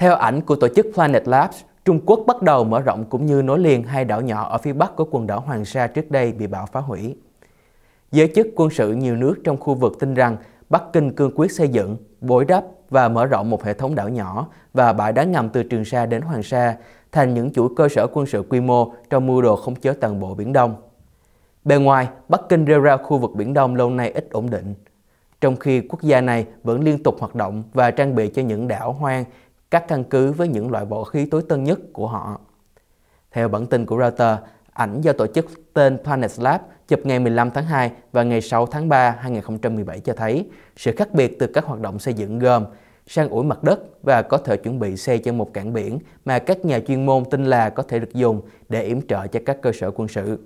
Theo ảnh của tổ chức Planet Labs, Trung Quốc bắt đầu mở rộng cũng như nối liền hai đảo nhỏ ở phía bắc của quần đảo Hoàng Sa trước đây bị bão phá hủy. Giới chức quân sự nhiều nước trong khu vực tin rằng Bắc Kinh cương quyết xây dựng, bối đắp và mở rộng một hệ thống đảo nhỏ và bãi đá ngầm từ Trường Sa đến Hoàng Sa thành những chuỗi cơ sở quân sự quy mô trong mưu đồ khống chế toàn bộ Biển Đông. Bề ngoài, Bắc Kinh rêu rao khu vực Biển Đông lâu nay ít ổn định, trong khi quốc gia này vẫn liên tục hoạt động và trang bị cho những đảo hoang các căn cứ với những loại vũ khí tối tân nhất của họ. Theo bản tin của Reuters, ảnh do tổ chức tên Planet Lab chụp ngày 15 tháng 2 và ngày 6 tháng 3 2017 cho thấy sự khác biệt từ các hoạt động xây dựng gồm san ủi mặt đất và có thể chuẩn bị xây cho một cảng biển mà các nhà chuyên môn tin là có thể được dùng để yểm trợ cho các cơ sở quân sự.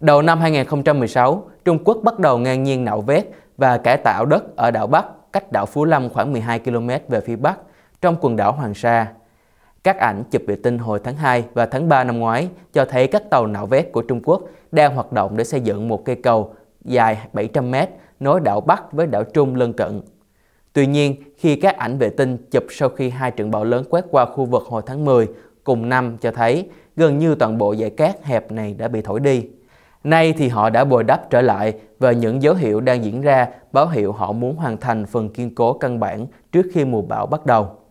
Đầu năm 2016, Trung Quốc bắt đầu ngang nhiên nạo vét và cải tạo đất ở đảo Bắc cách đảo Phú Lâm khoảng 12 km về phía Bắc trong quần đảo Hoàng Sa. Các ảnh chụp vệ tinh hồi tháng 2 và tháng 3 năm ngoái cho thấy các tàu nạo vét của Trung Quốc đang hoạt động để xây dựng một cây cầu dài 700 mét nối đảo Bắc với đảo Trung lân cận. Tuy nhiên, khi các ảnh vệ tinh chụp sau khi hai trận bão lớn quét qua khu vực hồi tháng 10 cùng năm cho thấy gần như toàn bộ dải cát hẹp này đã bị thổi đi. Nay thì họ đã bồi đắp trở lại và những dấu hiệu đang diễn ra báo hiệu họ muốn hoàn thành phần kiên cố căn bản trước khi mùa bão bắt đầu.